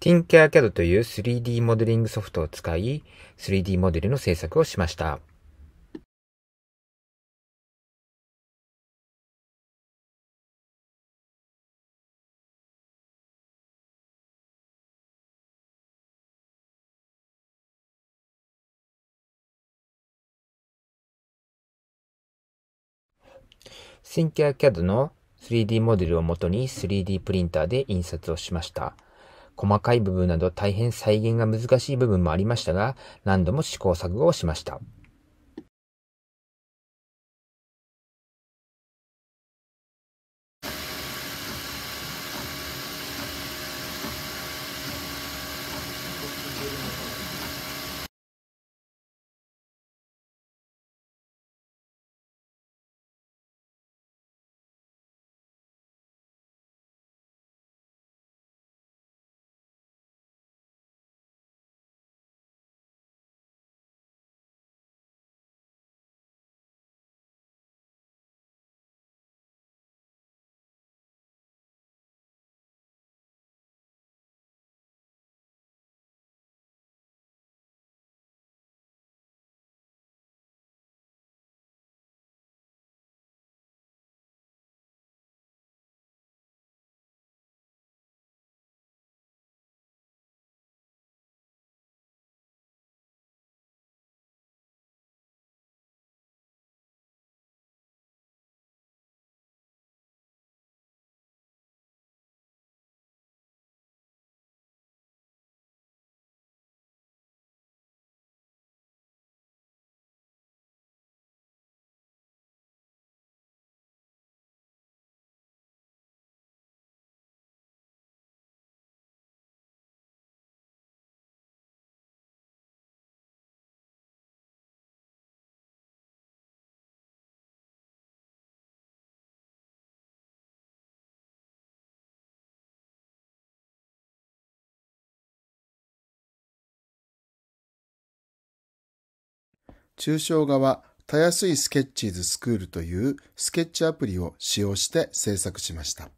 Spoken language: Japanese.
TinkerCAD という 3D モデリングソフトを使い、3D モデルの制作をしました。ThinkerCAD の 3D モデルをもとに 3D プリンターで印刷をしました。細かい部分など大変再現が難しい部分もありましたが、何度も試行錯誤をしました。抽象画は、たやすいスケッチーズスクールというスケッチアプリを使用して制作しました。